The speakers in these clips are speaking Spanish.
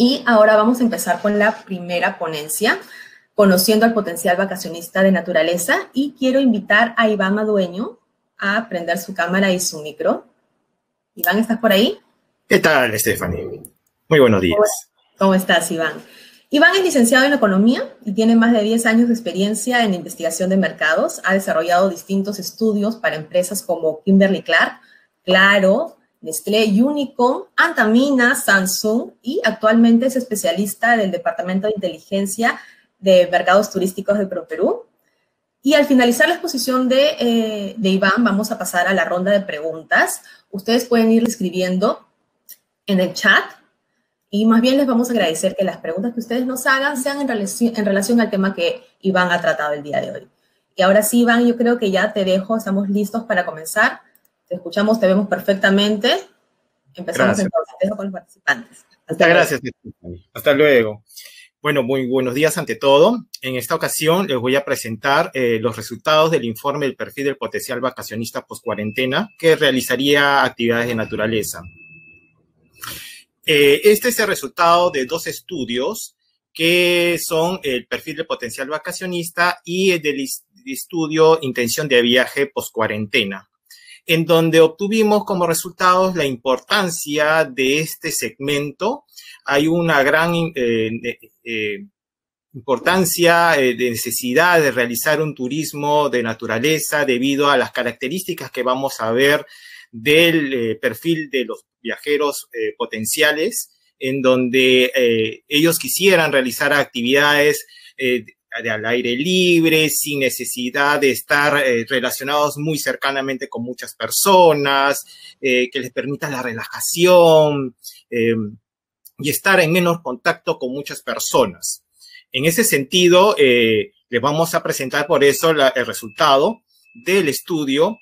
Y ahora vamos a empezar con la primera ponencia, conociendo al potencial vacacionista de naturaleza. Y quiero invitar a Iván Madueño a prender su cámara y su micro. Iván, ¿estás por ahí? ¿Qué tal, Stephanie? Muy buenos días. ¿Cómo estás, Iván? Iván es licenciado en Economía y tiene más de 10 años de experiencia en investigación de mercados. Ha desarrollado distintos estudios para empresas como Kimberly Clark, Claro, Nestlé, Unicom, Antamina, Samsung y actualmente es especialista del Departamento de Inteligencia de Mercados Turísticos de ProPerú. Y al finalizar la exposición de, eh, de, Iván, vamos a pasar a la ronda de preguntas. Ustedes pueden ir escribiendo en el chat y más bien les vamos a agradecer que las preguntas que ustedes nos hagan sean en en relación al tema que Iván ha tratado el día de hoy. Y ahora sí, Iván, yo creo que ya te dejo, estamos listos para comenzar te escuchamos, te vemos perfectamente. Empezamos entonces con los participantes. Hasta Muchas gracias. Hasta luego. Bueno, muy buenos días ante todo. En esta ocasión les voy a presentar eh, los resultados del informe del perfil del potencial vacacionista post cuarentena que realizaría actividades de naturaleza. Eh, este es el resultado de dos estudios que son el perfil del potencial vacacionista y el del estudio intención de viaje post cuarentena en donde obtuvimos como resultados la importancia de este segmento. Hay una gran eh, eh, eh, importancia, de necesidad de realizar un turismo de naturaleza debido a las características que vamos a ver del perfil de los viajeros potenciales, en donde ellos quisieran realizar actividades al aire libre, sin necesidad de estar eh, relacionados muy cercanamente con muchas personas, eh, que les permita la relajación em, y estar en menos contacto con muchas personas. En ese sentido, eh, les vamos a presentar por eso el resultado del estudio.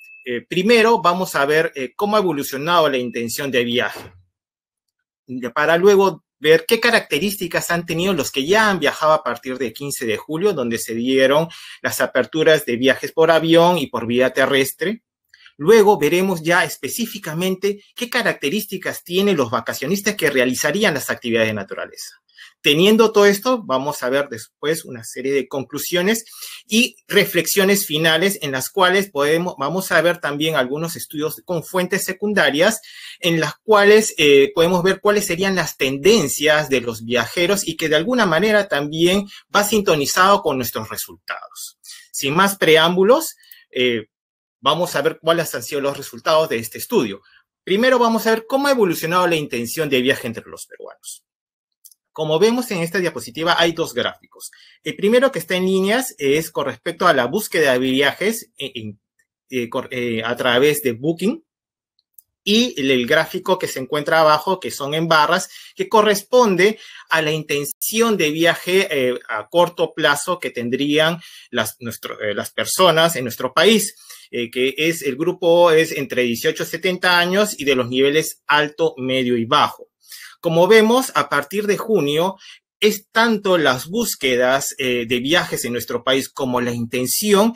primero vamos a ver cómo ha evolucionado la intención de viaje para luego ver qué características han tenido los que ya han viajado a partir del 15 de julio, donde se dieron las aperturas de viajes por avión y por vía terrestre. Luego veremos ya específicamente qué características tienen los vacacionistas que realizarían las actividades de naturaleza teniendo todo esto, vamos a ver después una serie de conclusiones y reflexiones finales en las cuales podemos, vamos a ver también algunos estudios con fuentes secundarias en las cuales eh, podemos ver cuáles serían las tendencias de los viajeros y que de alguna manera también va sintonizado con nuestros resultados. Sin más preámbulos, eh, vamos a ver cuáles han sido los resultados de este estudio. Primero vamos a ver cómo ha evolucionado la intención de viaje entre los peruanos. Como vemos en esta diapositiva, hay dos gráficos. El primero que está en líneas es con respecto a la búsqueda de viajes e, eh, eh, a través de Booking y el, gráfico que se encuentra abajo, que son en barras, que corresponde a la intención de viaje eh, a corto plazo que tendrían las, personas en nuestro país. que es el grupo es entre 18 y 70 años y de los niveles alto, medio y bajo. Como vemos, a partir de junio es tanto las búsquedas eh, de viajes en nuestro país como la intención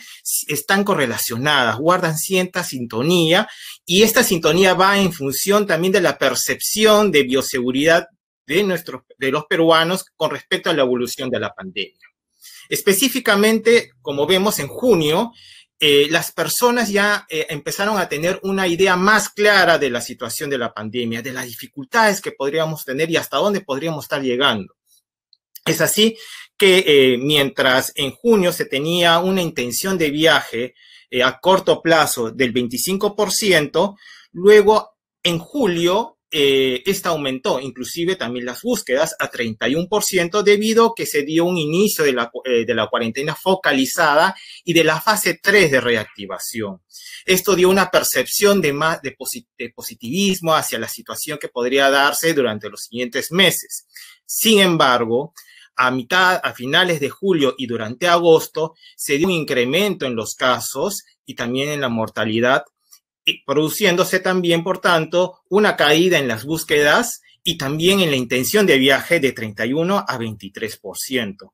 están correlacionadas, guardan cierta sintonía y esta sintonía va en función también de la percepción de bioseguridad de, de los peruanos con respecto a la evolución de la pandemia. Específicamente, como vemos en junio, eh, las personas ya eh, empezaron a tener una idea más clara de la situación de la pandemia, de las dificultades que podríamos tener y hasta dónde podríamos estar llegando. Es así que eh, mientras en junio se tenía una intención de viaje a corto plazo del 25%, luego en julio eh, esta aumentó, inclusive también las búsquedas a 31% debido a que se dio un inicio de la, eh, de la cuarentena focalizada y de la fase 3 de reactivación. Esto dio una percepción de más positivismo hacia la situación que podría darse durante los siguientes meses. Sin embargo, a mitad, a finales de julio y durante agosto se dio un incremento en los casos y también en la mortalidad eh, produciéndose también, por tanto, una caída en las búsquedas y también en la intención de viaje de 31 a 23%.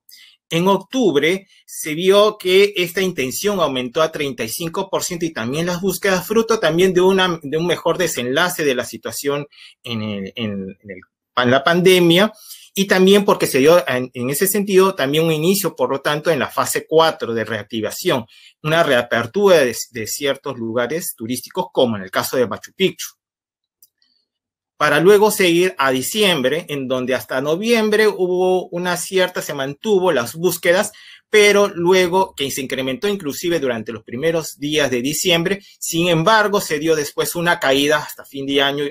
En octubre se vio que esta intención aumentó a 35% y también las búsquedas fruto también de, una, de un mejor desenlace de la situación en, el, en la pandemia y también porque se dio en, ese sentido también un inicio, por lo tanto, en la fase 4 de reactivación, una reapertura de, ciertos lugares turísticos, como en el caso de Machu Picchu, para luego seguir a diciembre, en donde hasta noviembre hubo una cierta, se mantuvo las búsquedas, pero luego que se incrementó inclusive durante los primeros días de diciembre, sin embargo, se dio después una caída hasta fin de año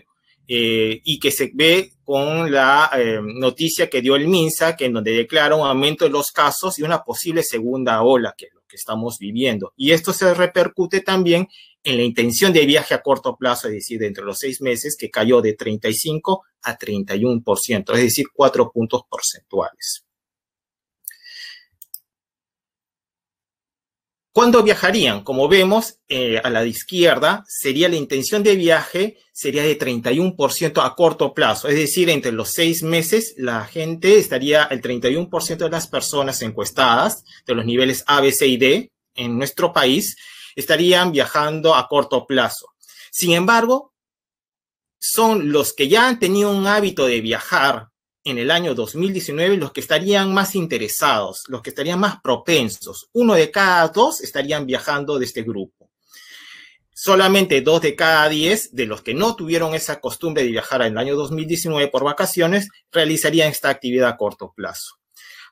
eh, y que se ve con la eh, noticia que dio el MINSA, que en donde declara un aumento de los casos y una posible segunda ola, que es lo que estamos viviendo. Y esto se repercute también en la intención de viaje a corto plazo, es decir, dentro de los seis meses, que cayó de 35 a 31%, es decir, cuatro puntos porcentuales. ¿Cuándo viajarían? Como vemos eh, a la izquierda, sería la intención de viaje sería de 31% a corto plazo, es decir, entre los seis meses la gente estaría el 31% de las personas encuestadas de los niveles A, B, C y D en nuestro país estarían viajando a corto plazo. Sin embargo, son los que ya han tenido un hábito de viajar en el año 2019 los que estarían más interesados, los que estarían más propensos. Uno de cada dos estarían viajando de este grupo. Solamente dos de cada diez de los que no tuvieron esa costumbre de viajar en el año 2019 por vacaciones realizarían esta actividad a corto plazo.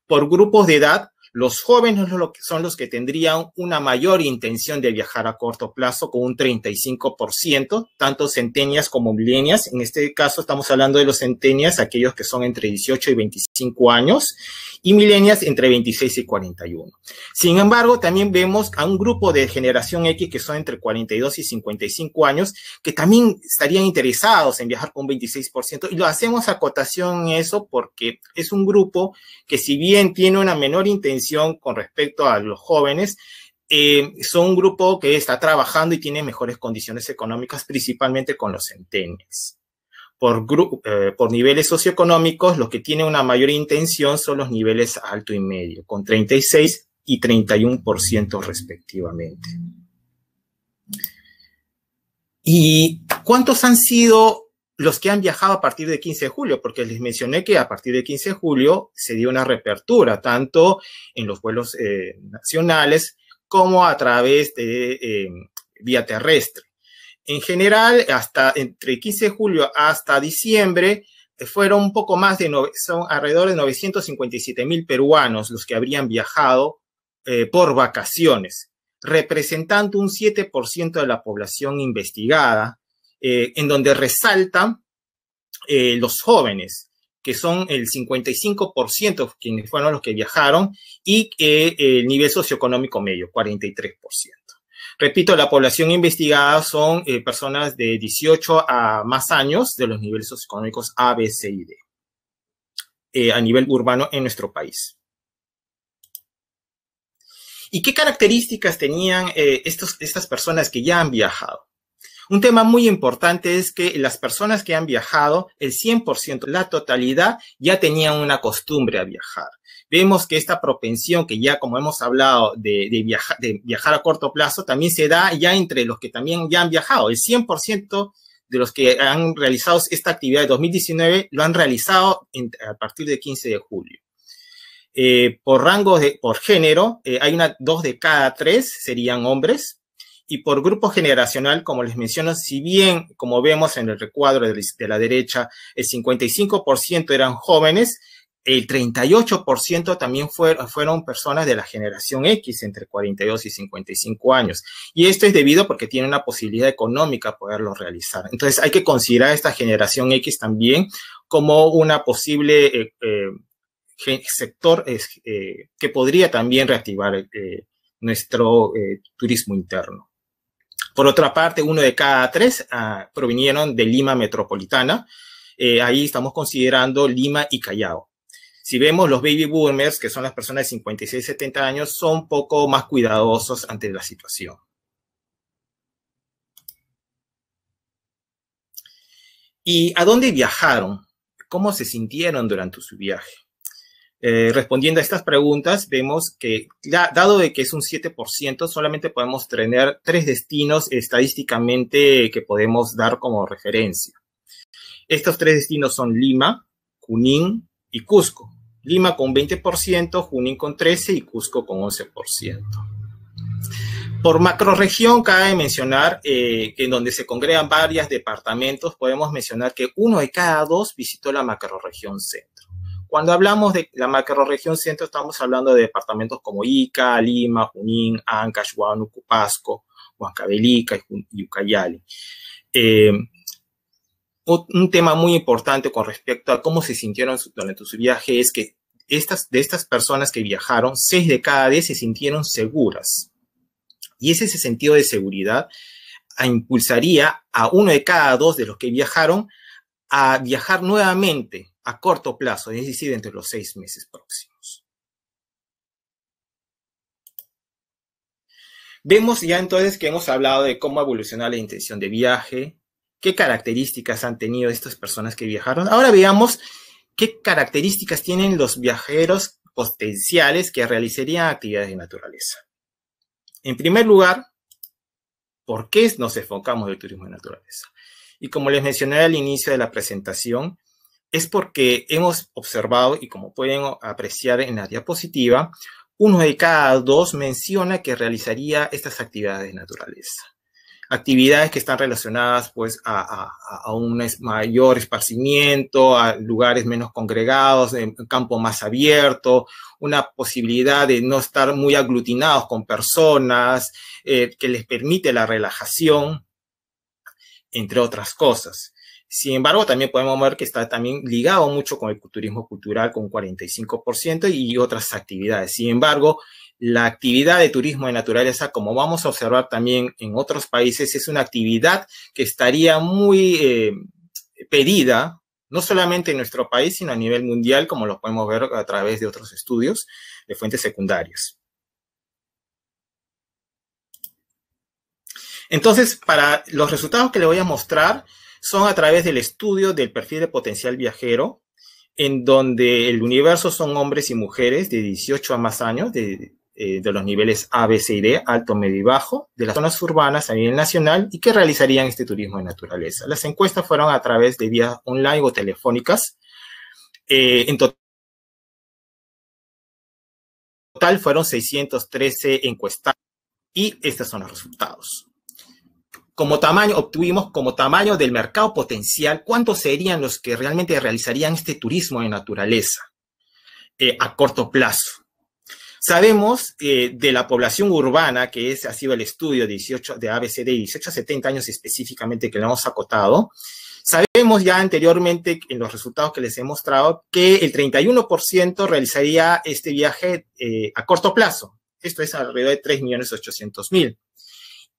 Por grupos de edad, los jóvenes son los que tendrían una mayor intención de viajar a corto plazo con un 35%, tanto centenias como milenias. En este caso estamos hablando de los centenias, aquellos que son entre 18 y 25 años, y milenias entre 26 y 41. Sin embargo, también vemos a un grupo de generación X que son entre 42 y 55 años, que también estarían interesados en viajar con 26%. Y lo hacemos acotación en eso porque es un grupo que si bien tiene una menor intención, con respecto a los jóvenes, eh, son un grupo que está trabajando y tiene mejores condiciones económicas, principalmente con los centenios. Por, eh, por niveles socioeconómicos, los que tienen una mayor intención son los niveles alto y medio, con 36 y 31% respectivamente. ¿Y cuántos han sido los que han viajado a partir de 15 de julio, porque les mencioné que a partir de 15 de julio se dio una reapertura, tanto en los vuelos eh, nacionales como a través de eh, vía terrestre. En general, hasta entre 15 de julio hasta diciembre, eh, fueron un poco más de, son alrededor de 957 mil peruanos los que habrían viajado por vacaciones, representando un 7% de la población investigada eh, en donde resaltan eh, los jóvenes, que son el 55% quienes fueron los que viajaron, y eh, el nivel socioeconómico medio, 43%. Repito, la población investigada son personas de 18 a más años de los niveles socioeconómicos A, B, C y D a nivel urbano en nuestro país. ¿Y qué características tenían estos, estas personas que ya han viajado? Un tema muy importante es que las personas que han viajado, el 100%, la totalidad, ya tenían una costumbre a viajar. Vemos que esta propensión que ya, como hemos hablado, de, viajar a corto plazo, también se da ya entre los que también ya han viajado. El 100% de los que han realizado esta actividad de 2019 lo han realizado a partir del 15 de julio. Eh, por rango, de, por género, eh, hay una, dos de cada tres serían hombres, y por grupo generacional, como les menciono, si bien, como vemos en el recuadro de la derecha, el 55% eran jóvenes, el 38% también fueron personas de la generación X entre 42 y 55 años. Y esto es debido porque tiene una posibilidad económica poderlo realizar. Entonces hay que considerar esta generación X también como una posible eh, eh, sector eh, que podría también reactivar nuestro turismo interno. Por otra parte, uno de cada tres ah, provinieron de Lima metropolitana. Eh, ahí estamos considerando Lima y Callao. Si vemos los baby boomers, que son las personas de 56, 70 años, son poco más cuidadosos ante la situación. ¿Y a dónde viajaron? ¿Cómo se sintieron durante su viaje? Eh, respondiendo a estas preguntas, vemos que, dado de que es un 7%, solamente podemos tener tres destinos estadísticamente que podemos dar como referencia. Estos tres destinos son Lima, Junín y Cusco. Lima con 20%, Junín con 13% y Cusco con 11%. Por macroregión, cabe mencionar eh, que en donde se congregan varios departamentos, podemos mencionar que uno de cada dos visitó la macroregión C. Cuando hablamos de la macroregión centro, estamos hablando de departamentos como Ica, Lima, Junín, Ancash, Huánuco, Pasco, Huancavelica y Ucayali. Eh, un tema muy importante con respecto a cómo se sintieron durante su viaje es que estas, de estas personas que viajaron, seis de cada diez se sintieron seguras. Y ese sentido de seguridad impulsaría a uno de cada dos de los que viajaron a viajar nuevamente a corto plazo, es decir, dentro los seis meses próximos. Vemos ya entonces que hemos hablado de cómo evoluciona la intención de viaje, qué características han tenido estas personas que viajaron. Ahora veamos qué características tienen los viajeros potenciales que realizarían actividades de naturaleza. En primer lugar, ¿por qué nos enfocamos en el turismo de naturaleza? Y como les mencioné al inicio de la presentación, es porque hemos observado, y como pueden apreciar en la diapositiva, uno de cada dos menciona que realizaría estas actividades de naturaleza. Actividades que están relacionadas pues, a, un mayor esparcimiento, a lugares menos congregados, en campo más abierto, una posibilidad de no estar muy aglutinados con personas, eh, que les permite la relajación, entre otras cosas. Sin embargo, también podemos ver que está también ligado mucho con el turismo cultural con 45% y otras actividades. Sin embargo, la actividad de turismo de naturaleza, como vamos a observar también en otros países, es una actividad que estaría muy eh, pedida, no solamente en nuestro país, sino a nivel mundial, como lo podemos ver a través de otros estudios de fuentes secundarias. Entonces, para los resultados que le voy a mostrar, son a través del estudio del perfil de potencial viajero, en donde el universo son hombres y mujeres de 18 a más años, eh, de, los niveles A, B, C y D, alto, medio y bajo, de las zonas urbanas a nivel nacional y que realizarían este turismo de naturaleza. Las encuestas fueron a través de vías online o telefónicas. Eh, en total fueron 613 encuestados y estos son los resultados como tamaño, obtuvimos como tamaño del mercado potencial cuántos serían los que realmente realizarían este turismo de naturaleza eh, a corto plazo. Sabemos eh, de la población urbana, que es, ha sido el estudio 18, de ABCD, 18 a 70 años específicamente que lo hemos acotado, sabemos ya anteriormente en los resultados que les he mostrado que el 31% realizaría este viaje eh, a corto plazo. Esto es alrededor de 3.800.000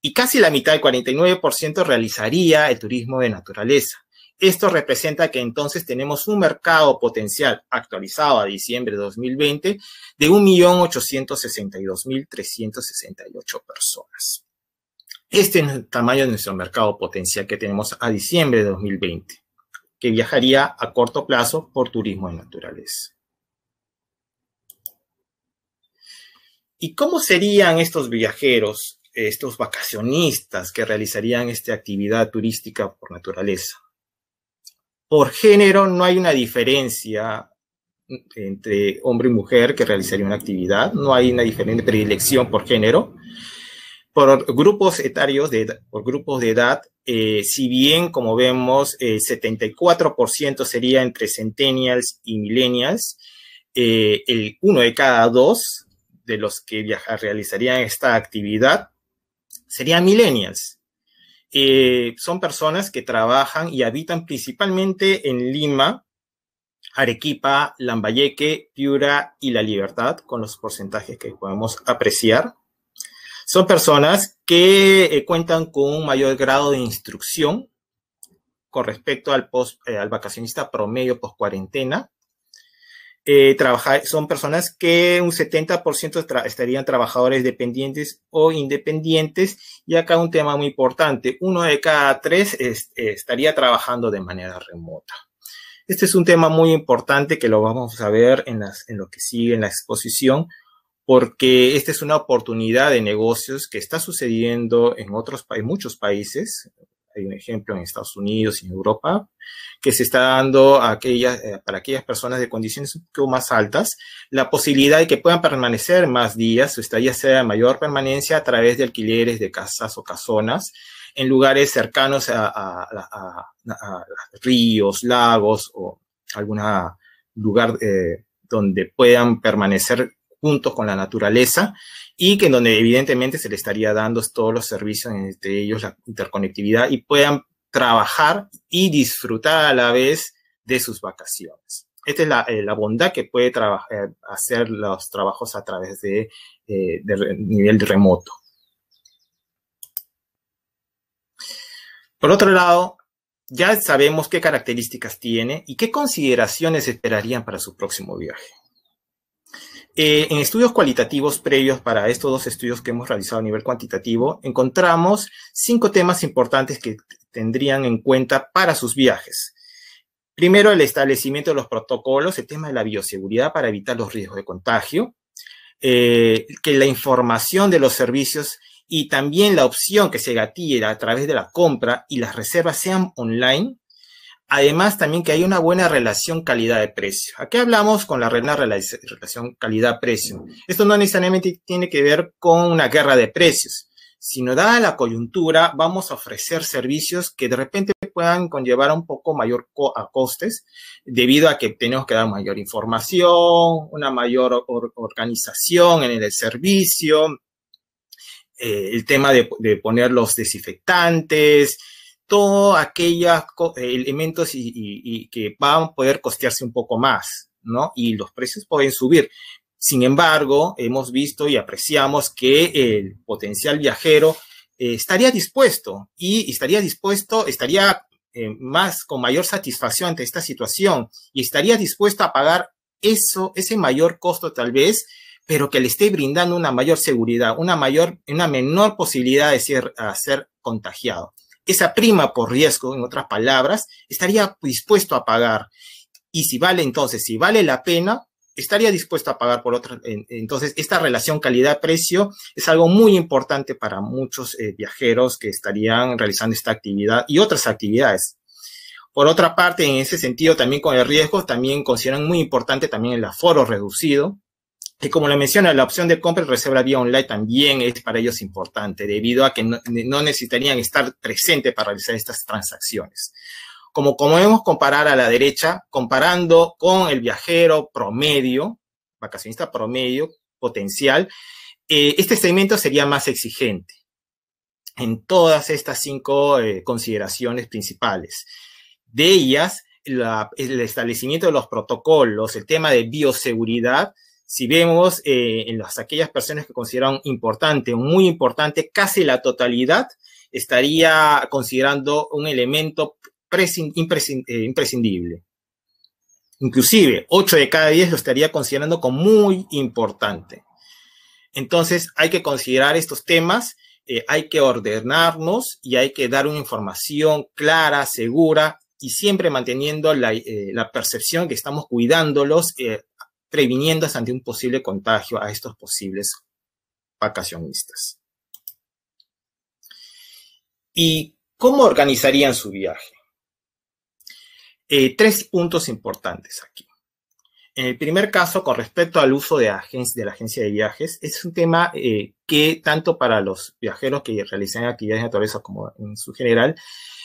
y casi la mitad, el 49%, realizaría el turismo de naturaleza. Esto representa que entonces tenemos un mercado potencial actualizado a diciembre de 2020 de 1.862.368 personas. Este es el tamaño de nuestro mercado potencial que tenemos a diciembre de 2020, que viajaría a corto plazo por turismo de naturaleza. ¿Y cómo serían estos viajeros estos vacacionistas que realizarían esta actividad turística por naturaleza. Por género no hay una diferencia entre hombre y mujer que realizaría una actividad, no hay una diferente predilección por género. Por grupos etarios, de por grupos de edad, eh, si bien, como vemos, el 74% sería entre centennials y millennials, eh, el uno de cada dos de los que viajar, realizarían esta actividad sería millennials. Eh, son personas que trabajan y habitan principalmente en Lima, Arequipa, Lambayeque, Piura y La Libertad, con los porcentajes que podemos apreciar. Son personas que eh, cuentan con un mayor grado de instrucción con respecto al, post, eh, al vacacionista promedio post cuarentena eh, trabajar, son personas que un 70% estarían trabajadores dependientes o independientes. Y acá un tema muy importante, uno de cada tres estaría trabajando de manera remota. Este es un tema muy importante que lo vamos a ver en, las, en lo que sigue en la exposición, porque esta es una oportunidad de negocios que está sucediendo en otros en muchos países, hay un ejemplo en Estados Unidos y en Europa, que se está dando a aquellas, eh, para aquellas personas de condiciones un poco más altas la posibilidad de que puedan permanecer más días, su estadía sea de mayor permanencia a través de alquileres de casas o casonas en lugares cercanos a, ríos, lagos o algún lugar eh, donde puedan permanecer juntos con la naturaleza y que en donde evidentemente se le estaría dando todos los servicios, entre ellos la interconectividad, y puedan trabajar y disfrutar a la vez de sus vacaciones. Esta es la, eh, bondad que puede eh, hacer los trabajos a través de, eh, nivel remoto. Por otro lado, ya sabemos qué características tiene y qué consideraciones esperarían para su próximo viaje. Eh, en estudios cualitativos previos para estos dos estudios que hemos realizado a nivel cuantitativo, encontramos cinco temas importantes que tendrían en cuenta para sus viajes. Primero, el establecimiento de los protocolos, el tema de la bioseguridad para evitar los riesgos de contagio, eh, que la información de los servicios y también la opción que se gatille a través de la compra y las reservas sean online, Además, también que hay una buena relación calidad precio. ¿A qué hablamos con la, relación calidad-precio? Esto no necesariamente tiene que ver con una guerra de precios, sino dada la coyuntura, vamos a ofrecer servicios que de repente puedan conllevar un poco mayor a costes, debido a que tenemos que dar mayor información, una mayor organización en el servicio, eh, el tema de poner los desinfectantes, todos aquellos eh, elementos y, que van a poder costearse un poco más, ¿no? Y los precios pueden subir. Sin embargo, hemos visto y apreciamos que el potencial viajero eh, estaría dispuesto y estaría dispuesto, estaría eh, más con mayor satisfacción ante esta situación y estaría dispuesto a pagar eso, ese mayor costo tal vez, pero que le esté brindando una mayor seguridad, una mayor, una menor posibilidad de ser, ser contagiado esa prima por riesgo, en otras palabras, estaría dispuesto a pagar. Y si vale entonces, si vale la pena, estaría dispuesto a pagar por otra. Entonces, esta relación calidad-precio es algo muy importante para muchos eh, viajeros que estarían realizando esta actividad y otras actividades. Por otra parte, en ese sentido, también con el riesgo, también consideran muy importante también el aforo reducido, que como lo menciona, la opción de compra y reserva vía online también es para ellos importante, debido a que no, necesitarían estar presentes para realizar estas transacciones. Como, como vemos comparar a la derecha, comparando con el viajero promedio, vacacionista promedio potencial, eh, este segmento sería más exigente en todas estas cinco eh, consideraciones principales. De ellas, el establecimiento de los protocolos, el tema de bioseguridad, si vemos eh, en las, aquellas personas que consideran importante, o muy importante, casi la totalidad estaría considerando un elemento eh, imprescindible. Inclusive, 8 de cada 10 lo estaría considerando como muy importante. Entonces, hay que considerar estos temas, eh, hay que ordenarnos y hay que dar una información clara, segura y siempre manteniendo la, percepción que estamos cuidándolos, previniendo ante un posible contagio a estos posibles vacacionistas. ¿Y cómo organizarían su viaje? Eh, tres puntos importantes aquí. En el primer caso, con respecto al uso de, agencias de la agencia de viajes, es un tema eh, que tanto para los viajeros que realizan actividades de naturaleza como en su general,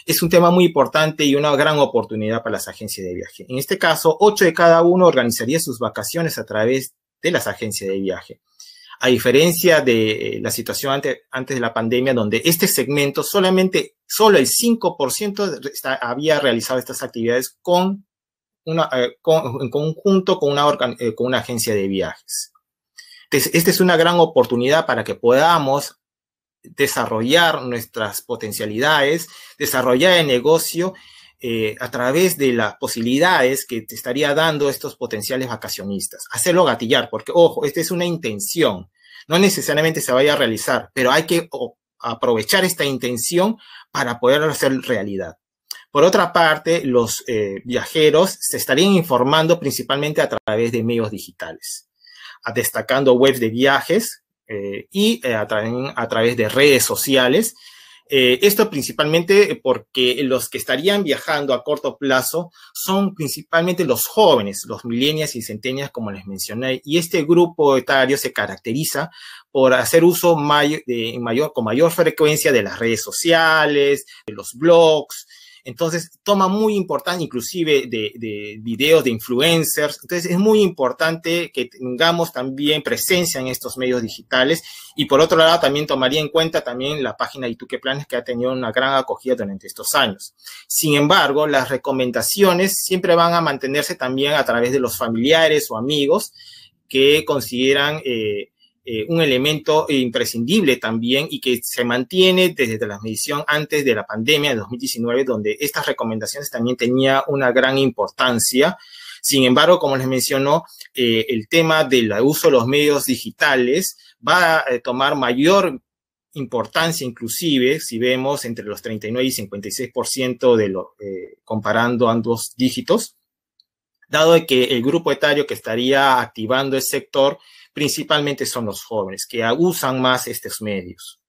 es un tema muy importante y una gran oportunidad para las agencias de viaje. En este caso, ocho de cada uno organizaría sus vacaciones a través de las agencias de viaje. A diferencia de eh, la situación antes de la pandemia, donde este segmento solamente, solo el 5% había realizado estas actividades con eh, en conjunto con una, eh, con una agencia de viajes. Entonces, esta es una gran oportunidad para que podamos desarrollar nuestras potencialidades, desarrollar el negocio eh, a través de las posibilidades que te estaría dando estos potenciales vacacionistas. Hacerlo gatillar, porque ojo, esta es una intención. No necesariamente se vaya a realizar, pero hay que aprovechar esta intención para poder hacer realidad. Por otra parte, los eh, viajeros se estarían informando principalmente a través de medios digitales, destacando webs de viajes eh, y eh, a, través de redes sociales. esto principalmente porque los que estarían viajando a corto plazo son principalmente los jóvenes, los milenias y centenias, como les mencioné, y este grupo etario se caracteriza por hacer uso de mayor, con mayor frecuencia de las redes sociales, de los blogs, entonces, toma muy importante, inclusive de, de videos de influencers. Entonces, es muy importante que tengamos también presencia en estos medios digitales. Y por otro lado, también tomaría en cuenta también la página de Tú planes que ha tenido una gran acogida durante estos años. Sin embargo, las recomendaciones siempre van a mantenerse también a través de los familiares o amigos que consideran eh, eh, un elemento imprescindible también y que se mantiene desde la medición antes de la pandemia de 2019, donde estas recomendaciones también tenían una gran importancia. Sin embargo, como les mencionó, eh, el tema del uso de los medios digitales va a eh, tomar mayor importancia inclusive si vemos entre los 39 y 56% de lo comparando ambos dígitos dado que el grupo etario que estaría activando el sector principalmente son los jóvenes que usan más estos medios.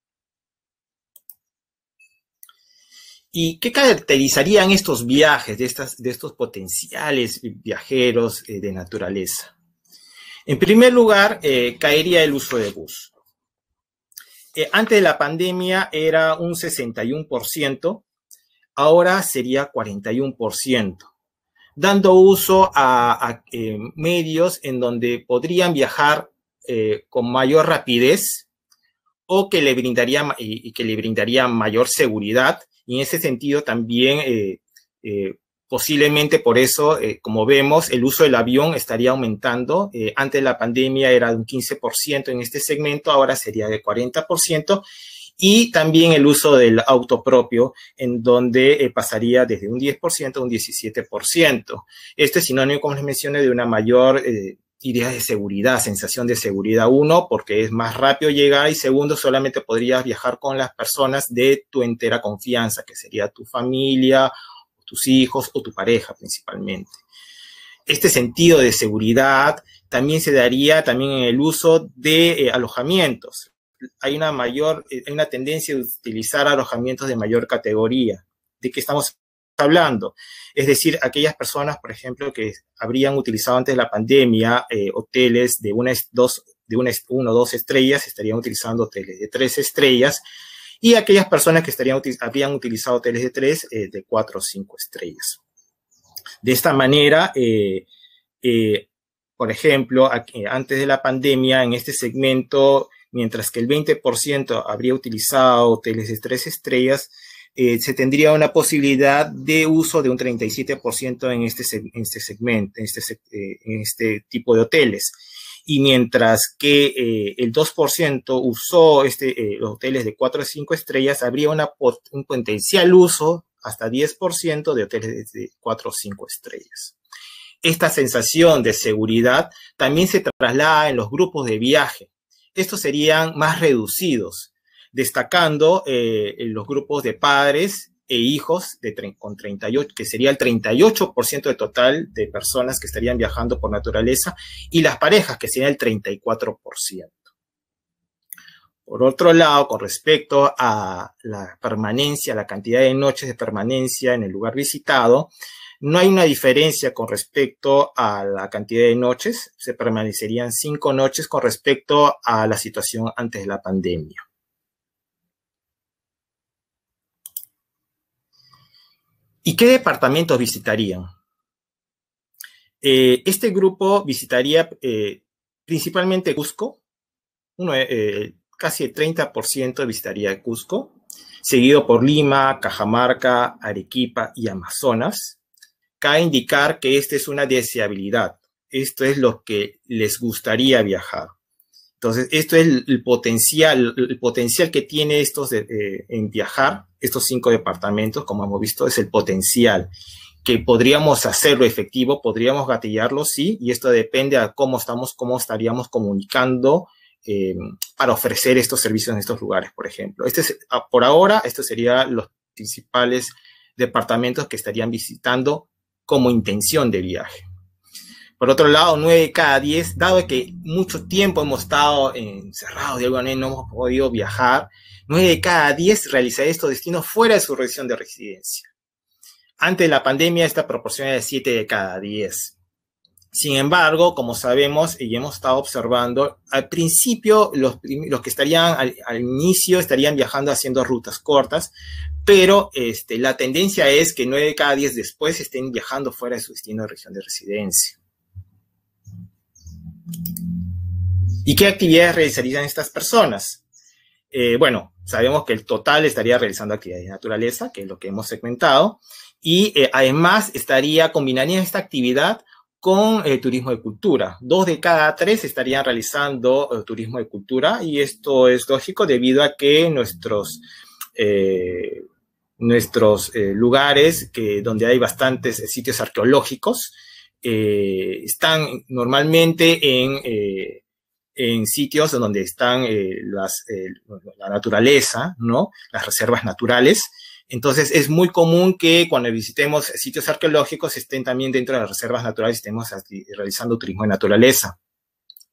¿Y qué caracterizarían estos viajes de, estos potenciales viajeros eh, de naturaleza? En primer lugar, eh, caería el uso de bus. Eh, antes de la pandemia era un 61%, ahora sería 41% dando uso a, eh, medios en donde podrían viajar eh, con mayor rapidez o que le brindaría, que le brindaría mayor seguridad. Y en ese sentido también, eh, posiblemente por eso, como vemos, el uso del avión estaría aumentando. antes de la pandemia era de un 15% en este segmento, ahora sería de 40% y también el uso del auto propio, en donde eh, pasaría desde un 10% a un 17%. Este sinónimo, como les mencioné, de una mayor... Eh, idea de seguridad, sensación de seguridad. Uno, porque es más rápido llegar y segundo, solamente podrías viajar con las personas de tu entera confianza, que sería tu familia, tus hijos o tu pareja principalmente. Este sentido de seguridad también se daría también en el uso de eh, alojamientos hay una mayor, eh, hay una tendencia de utilizar alojamientos de mayor categoría. ¿De qué estamos hablando? Es decir, aquellas personas, por ejemplo, que habrían utilizado antes de la pandemia eh, hoteles de una, de o dos estrellas, estarían utilizando hoteles de tres estrellas, y aquellas personas que estarían, habrían utilizado hoteles de tres, eh, de cuatro o cinco estrellas. De esta manera, por ejemplo, antes de la pandemia, en este segmento, mientras que el 20% habría utilizado hoteles de tres estrellas, eh, se tendría una posibilidad de uso de un 37% en este, este segmento, en este, eh, este tipo de hoteles. Y mientras que eh, el 2% usó este, los hoteles de 4 o 5 estrellas, habría una, un potencial uso hasta 10% de hoteles de 4 o 5 estrellas. Esta sensación de seguridad también se traslada en los grupos de viaje, estos serían más reducidos, destacando eh, los grupos de padres e hijos con 38, que sería el 38% del total de personas que estarían viajando por naturaleza, y las parejas, que serían el 34%. Por otro lado, con respecto a la permanencia, la cantidad de noches de permanencia en el lugar visitado, no hay una diferencia con respecto a la cantidad de noches, se permanecerían cinco noches con respecto a la situación antes de la pandemia. ¿Y qué departamentos visitarían? Eh, este grupo visitaría eh, principalmente Cusco, eh, casi el 30% visitaría Cusco, seguido por Lima, Cajamarca, Arequipa y Amazonas cabe indicar que esta es una deseabilidad. Esto es lo que les gustaría viajar. Entonces, esto es el, potencial, el potencial que tiene estos eh, en viajar, estos cinco departamentos, como hemos visto, es el potencial que podríamos hacerlo efectivo, podríamos gatillarlo, sí, y esto depende a cómo estamos, cómo estaríamos comunicando eh, para ofrecer estos servicios en estos lugares, por ejemplo. Este es, ah, por ahora, estos serían los principales departamentos que estarían visitando como intención de viaje. Por otro lado, 9 de cada 10, dado que mucho tiempo hemos estado encerrados de alguna manera, no hemos podido viajar, 9 de cada 10 realiza estos destinos fuera de su región de residencia. Antes de la pandemia, esta proporción era de 7 de cada 10. Sin embargo, como sabemos y hemos estado observando, al principio los, que estarían al, inicio estarían viajando haciendo rutas cortas, pero este, la tendencia es que 9 de cada 10 después estén viajando fuera de su destino de región de residencia. ¿Y qué actividades realizarían estas personas? Eh, bueno, sabemos que el total estaría realizando actividades de naturaleza, que es lo que hemos segmentado, y eh, además estaría combinando esta actividad con el eh, turismo de cultura. Dos de cada tres estarían realizando eh, turismo de cultura y esto es lógico debido a que nuestros, eh, nuestros lugares que, donde hay bastantes sitios arqueológicos están normalmente en, sitios donde están la naturaleza, ¿no? las reservas naturales entonces es muy común que cuando visitemos sitios arqueológicos estén también dentro de las reservas naturales y estemos realizando turismo de naturaleza.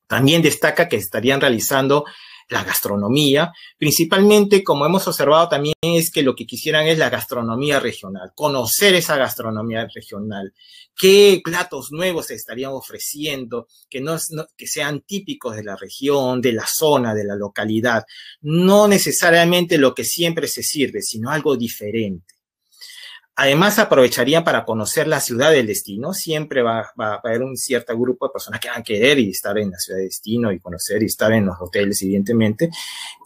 También destaca que estarían realizando la gastronomía, principalmente como hemos observado también es que lo que quisieran es la gastronomía regional, conocer esa gastronomía regional, qué platos nuevos se estarían ofreciendo que, no, que sean típicos de la región, de la zona, de la localidad, no necesariamente lo que siempre se sirve, sino algo diferente. Además, aprovecharían para conocer la ciudad del destino. Siempre va, a haber un cierto grupo de personas que van a querer y estar en la ciudad del destino y conocer y estar en los hoteles, evidentemente.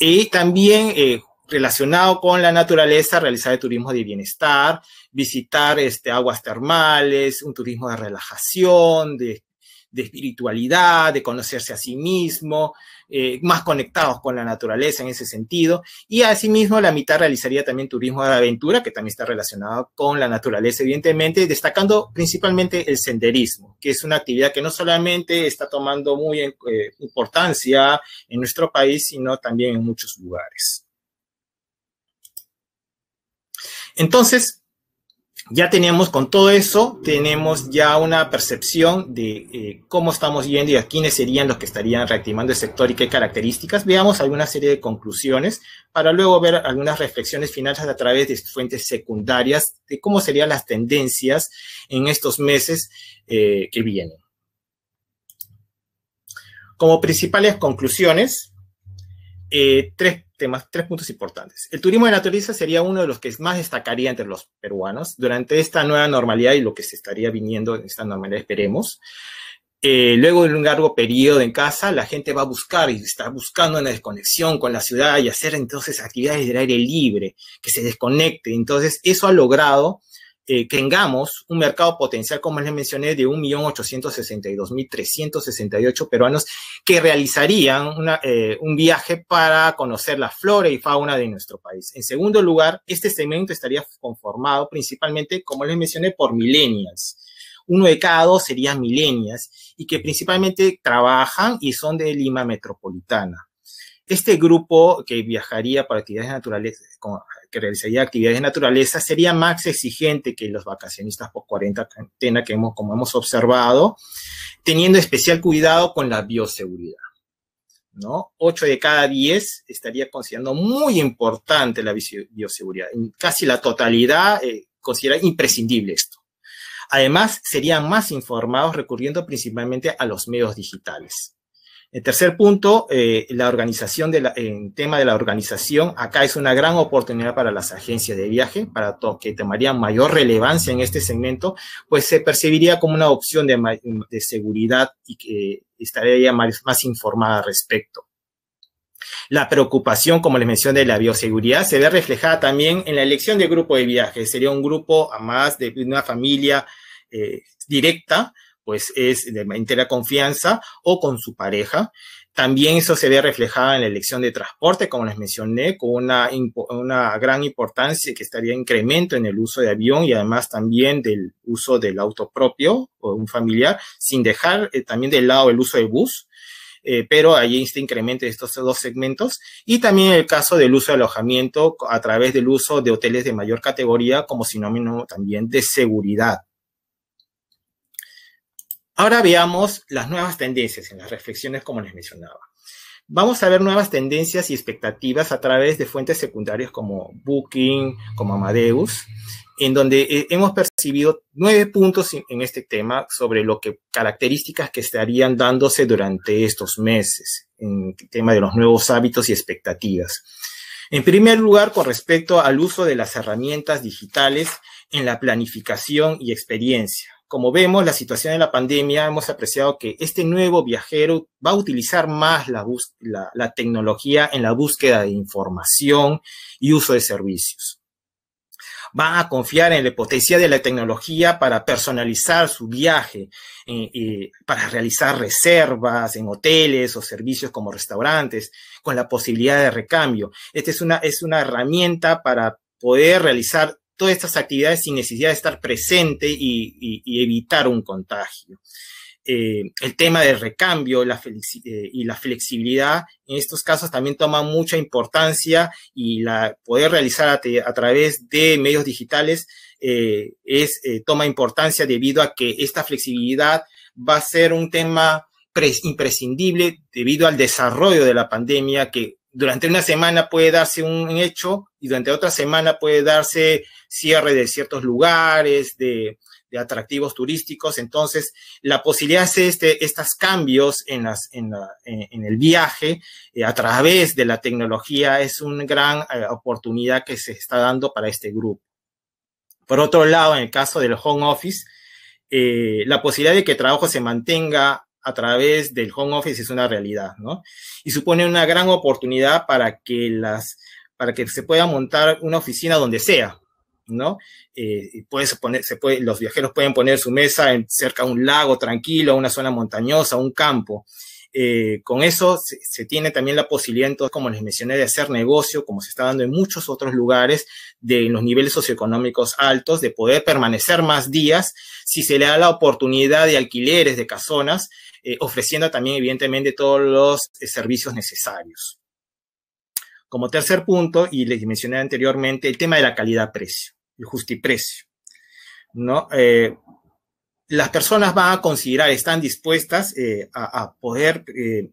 Y también eh, relacionado con la naturaleza, realizar el turismo de bienestar, visitar este, aguas termales, un turismo de relajación, de, de espiritualidad, de conocerse a sí mismo, eh, más conectados con la naturaleza en ese sentido. Y asimismo, la mitad realizaría también turismo de aventura, que también está relacionado con la naturaleza, evidentemente, destacando principalmente el senderismo, que es una actividad que no solamente está tomando muy eh, importancia en nuestro país, sino también en muchos lugares. Entonces, ya tenemos con todo eso, tenemos ya una percepción de eh, cómo estamos yendo y a quiénes serían los que estarían reactivando el sector y qué características. Veamos alguna serie de conclusiones para luego ver algunas reflexiones finales a través de fuentes secundarias de cómo serían las tendencias en estos meses eh, que vienen. Como principales conclusiones, eh, tres tres temas, tres puntos importantes. El turismo de naturaleza sería uno de los que más destacaría entre los peruanos durante esta nueva normalidad y lo que se estaría viniendo en esta normalidad, esperemos. Eh, luego de un largo periodo en casa, la gente va a buscar y está buscando una desconexión con la ciudad y hacer entonces actividades del aire libre, que se desconecte. Entonces, eso ha logrado eh, tengamos un mercado potencial, como les mencioné, de 1.862.368 peruanos que realizarían una, eh, un viaje para conocer la flora y fauna de nuestro país. En segundo lugar, este segmento estaría conformado principalmente, como les mencioné, por milenias Uno de cada dos serían millennials y que principalmente trabajan y son de Lima Metropolitana este grupo que viajaría para actividades naturales, que realizaría actividades de naturaleza sería más exigente que los vacacionistas por cuarenta cuarentena que hemos, como hemos observado, teniendo especial cuidado con la bioseguridad. ¿no? ocho de cada diez estaría considerando muy importante la bioseguridad. casi la totalidad eh, considera imprescindible esto. Además, serían más informados recurriendo principalmente a los medios digitales. El tercer punto, eh, la organización de en tema de la organización, acá es una gran oportunidad para las agencias de viaje, para que tomarían mayor relevancia en este segmento, pues se percibiría como una opción de, seguridad y que estaría más, más informada al respecto. La preocupación, como les mencioné, de la bioseguridad se ve reflejada también en la elección de grupo de viaje. Sería un grupo a más de una familia eh, directa pues es de entera confianza o con su pareja. También eso se ve reflejado en la elección de transporte, como les mencioné, con una, una gran importancia que estaría incremento en el uso de avión y además también del uso del auto propio o un familiar, sin dejar eh, también del lado el uso de bus. Eh, pero ahí este incremento de estos dos segmentos y también el caso del uso de alojamiento a través del uso de hoteles de mayor categoría como sinónimo también de seguridad. Ahora veamos las nuevas tendencias en las reflexiones como les mencionaba. Vamos a ver nuevas tendencias y expectativas a través de fuentes secundarias como Booking, como Amadeus, en donde eh, hemos percibido nueve puntos en este tema sobre lo que características que estarían dándose durante estos meses en el tema de los nuevos hábitos y expectativas. En primer lugar, con respecto al uso de las herramientas digitales en la planificación y experiencia como vemos la situación de la pandemia, hemos apreciado que este nuevo viajero va a utilizar más la, la, tecnología en la búsqueda de información y uso de servicios. Va a confiar en la potencia de la tecnología para personalizar su viaje, eh, eh, para realizar reservas en hoteles o servicios como restaurantes, con la posibilidad de recambio. Esta es una, es una herramienta para poder realizar todas estas actividades sin necesidad de estar presente y, evitar un contagio. Eh, el tema del recambio eh, y la flexibilidad en estos casos también toma mucha importancia y la poder realizar a, través de medios digitales eh, es, toma importancia debido a que esta flexibilidad va a ser un tema imprescindible debido al desarrollo de la pandemia que durante una semana puede darse un hecho y durante otra semana puede darse cierre de ciertos lugares, de, atractivos turísticos. Entonces, la posibilidad de este, estos cambios en, las, en, la, en, el viaje eh, a través de la tecnología es una gran eh, oportunidad que se está dando para este grupo. Por otro lado, en el caso del home office, eh, la posibilidad de que el trabajo se mantenga a través del home office es una realidad, ¿no? Y supone una gran oportunidad para que las, para que se pueda montar una oficina donde sea, ¿no? Eh, puede, los viajeros pueden poner su mesa cerca de un lago tranquilo, una zona montañosa, un campo. Eh, con eso se, tiene también la posibilidad, entonces, como les mencioné, de hacer negocio, como se está dando en muchos otros lugares de los niveles socioeconómicos altos, de poder permanecer más días si se le da la oportunidad de alquileres de casonas, eh, ofreciendo también, evidentemente, todos los eh, servicios necesarios. Como tercer punto, y les mencioné anteriormente, el tema de la calidad-precio, el justiprecio. ¿no? las personas van a considerar, están dispuestas eh, a, poder eh,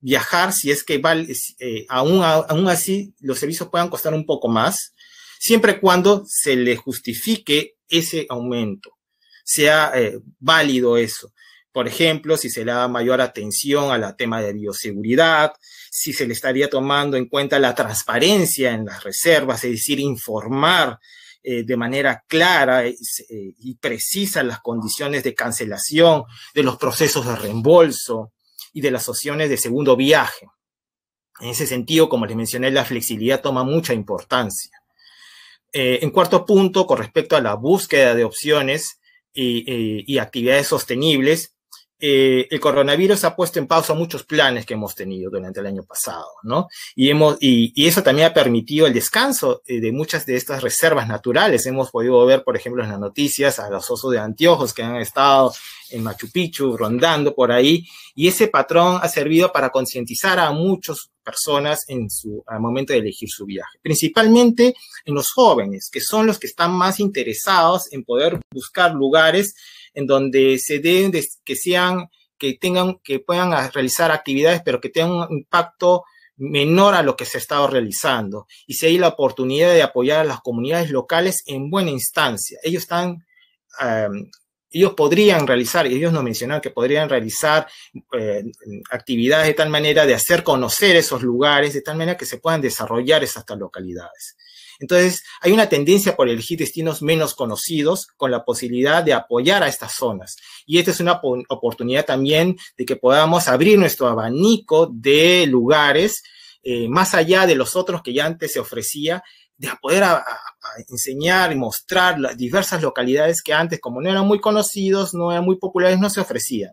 viajar si es que vale. Eh, aún, así los servicios puedan costar un poco más, siempre y cuando se le justifique ese aumento, sea válido eso. Por ejemplo, si se le da mayor atención a la tema de bioseguridad, si se le estaría tomando en cuenta la transparencia en las reservas, es decir, informar eh, de manera clara eh, y precisa las condiciones de cancelación de los procesos de reembolso y de las opciones de segundo viaje. En ese sentido, como les mencioné, la flexibilidad toma mucha importancia. Eh, en cuarto punto, con respecto a la búsqueda de opciones y actividades sostenibles, eh, el coronavirus ha puesto en pausa muchos planes que hemos tenido durante el año pasado, ¿no? Y, hemos, y, eso también ha permitido el descanso eh, de muchas de estas reservas naturales. Hemos podido ver, por ejemplo, en las noticias a los osos de anteojos que han estado en Machu Picchu, rondando por ahí, y ese patrón ha servido para concientizar a muchas personas en su, al momento de elegir su viaje, principalmente en los jóvenes, que son los que están más interesados en poder buscar lugares en donde se den que sean, que tengan, que puedan realizar actividades, pero que tengan un impacto menor a lo que se ha estado realizando. Y si hay la oportunidad de apoyar a las comunidades locales en buena instancia, ellos están, ellos podrían realizar, ellos nos mencionaron que podrían realizar eh, actividades de tal manera de hacer conocer esos lugares, de tal manera que se puedan desarrollar esas localidades. Entonces, hay una tendencia por elegir destinos menos conocidos con la posibilidad de apoyar a estas zonas. Y esta es una oportunidad también de que podamos abrir nuestro abanico de lugares eh, más allá de los otros que ya antes se ofrecía de poder enseñar y mostrar las diversas localidades que antes, como no eran muy conocidos, no eran muy populares, no se ofrecían.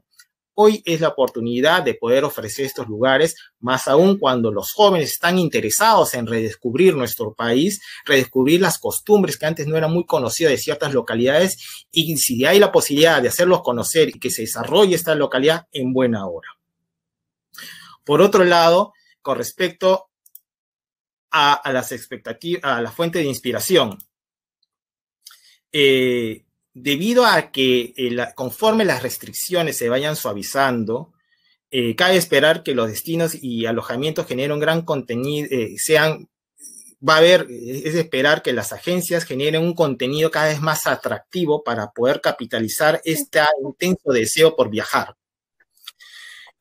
Hoy es la oportunidad de poder ofrecer estos lugares, más aún cuando los jóvenes están interesados en redescubrir nuestro país, redescubrir las costumbres que antes no eran muy conocidas de ciertas localidades y si hay la posibilidad de hacerlos conocer y que se desarrolle esta localidad en buena hora. Por otro lado, con respecto a, las expectativas, a la fuente de inspiración, eh, debido a que eh, conforme las restricciones se vayan suavizando, eh, cabe esperar que los destinos y alojamientos generen un gran contenido, eh, sean, va a haber, es esperar que las agencias generen un contenido cada vez más atractivo para poder capitalizar este intenso deseo por viajar.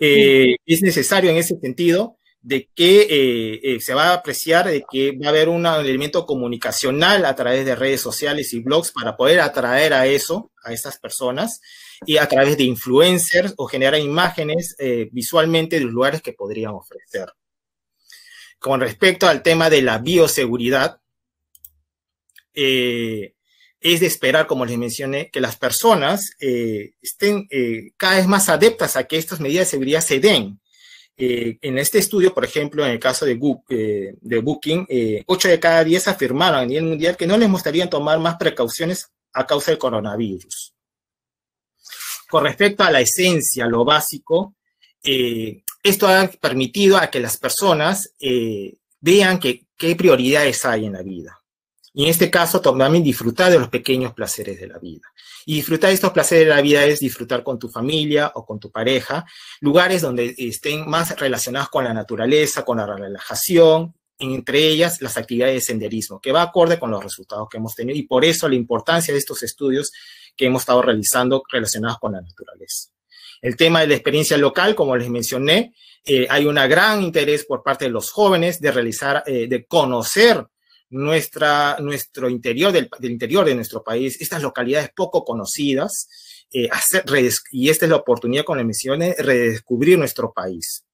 Es necesario en ese sentido de que eh, eh, se va a apreciar de que va a haber un elemento comunicacional a través de redes sociales y blogs para poder atraer a eso, a esas personas, y a través de influencers o generar imágenes eh, visualmente de los lugares que podrían ofrecer. Con respecto al tema de la bioseguridad, es de esperar, como les mencioné, que las personas estén cada vez más adeptas a que estas medidas de seguridad se den eh, en este estudio, por ejemplo, en el caso de, eh, Booking, eh, 8 de cada 10 afirmaron a nivel mundial que no les gustaría tomar más precauciones a causa del coronavirus. Con respecto a la esencia, lo básico, eh, esto ha permitido a que las personas vean qué prioridades hay en la vida. Y en este caso, también disfrutar de los pequeños placeres de la vida. Y disfrutar de estos placeres de la vida es disfrutar con tu familia o con tu pareja, lugares donde estén más relacionados con la naturaleza, con la relajación, entre ellas las actividades de senderismo, que va acorde con los resultados que hemos tenido y por eso la importancia de estos estudios que hemos estado realizando relacionados con la naturaleza. El tema de la experiencia local, como les mencioné, eh, hay un gran interés por parte de los jóvenes de realizar, eh, de conocer nuestra, nuestro interior, del, del interior de nuestro país, estas localidades poco conocidas, eh, hacer, y esta es la oportunidad con las de eh, redescubrir nuestro país.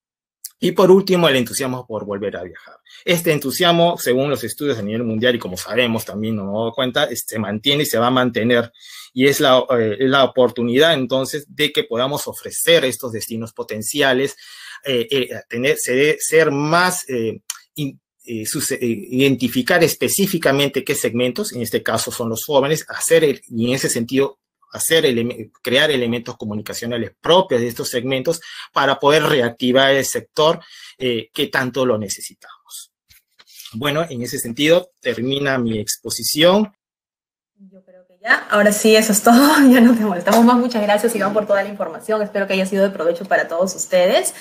Y por último, el entusiasmo por volver a viajar. Este entusiasmo, según los estudios a nivel mundial y como sabemos también, no nos cuenta, se mantiene y se va a mantener. Y es la, eh, la oportunidad entonces de que podamos ofrecer estos destinos potenciales, eh, eh, tener, ser, ser más eh, eh, eh, identificar específicamente qué segmentos, en este caso son los jóvenes, hacer y en ese sentido hacer crear elementos comunicacionales propios de estos segmentos para poder reactivar el sector eh, que tanto lo necesitamos. Bueno, en ese sentido termina mi exposición. Yo creo que ya, ahora sí, eso es todo, ya no te molestamos más, muchas gracias Iván por toda la información, espero que haya sido de provecho para todos ustedes.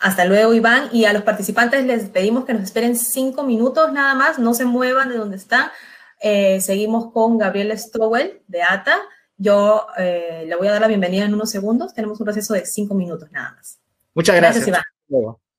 Hasta luego, Iván. Y a los participantes les pedimos que nos esperen cinco minutos nada más, no se muevan de donde están. Eh, seguimos con Gabriel Stowell de ATA. Yo eh, le voy a dar la bienvenida en unos segundos. Tenemos un proceso de cinco minutos nada más. Muchas gracias. gracias Iván.